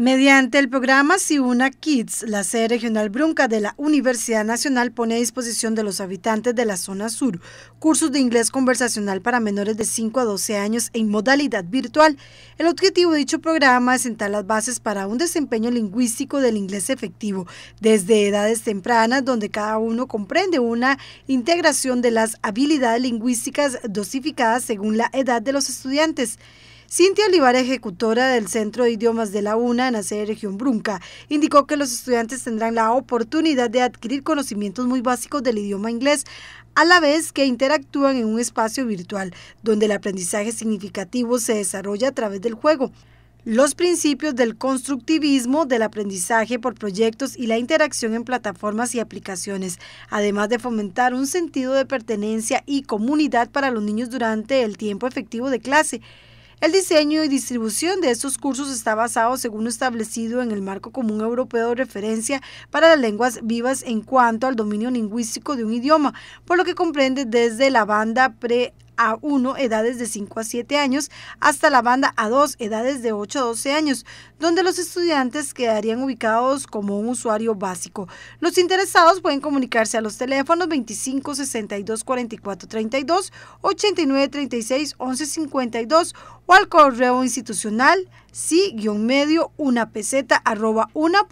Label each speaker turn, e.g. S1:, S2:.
S1: Mediante el programa Si Una Kids, la sede regional Brunca de la Universidad Nacional pone a disposición de los habitantes de la zona sur cursos de inglés conversacional para menores de 5 a 12 años en modalidad virtual. El objetivo de dicho programa es sentar las bases para un desempeño lingüístico del inglés efectivo desde edades tempranas donde cada uno comprende una integración de las habilidades lingüísticas dosificadas según la edad de los estudiantes. Cintia Olivar, ejecutora del Centro de Idiomas de la UNA en la sede región Brunca, indicó que los estudiantes tendrán la oportunidad de adquirir conocimientos muy básicos del idioma inglés a la vez que interactúan en un espacio virtual donde el aprendizaje significativo se desarrolla a través del juego. Los principios del constructivismo, del aprendizaje por proyectos y la interacción en plataformas y aplicaciones, además de fomentar un sentido de pertenencia y comunidad para los niños durante el tiempo efectivo de clase. El diseño y distribución de estos cursos está basado, según lo establecido en el marco común europeo de referencia para las lenguas vivas en cuanto al dominio lingüístico de un idioma, por lo que comprende desde la banda pre a1, edades de 5 a 7 años, hasta la banda A2, edades de 8 a 12 años, donde los estudiantes quedarían ubicados como un usuario básico. Los interesados pueden comunicarse a los teléfonos 25 62 44 32, 89 36 11 52 o al correo institucional si-medio una peseta arroba una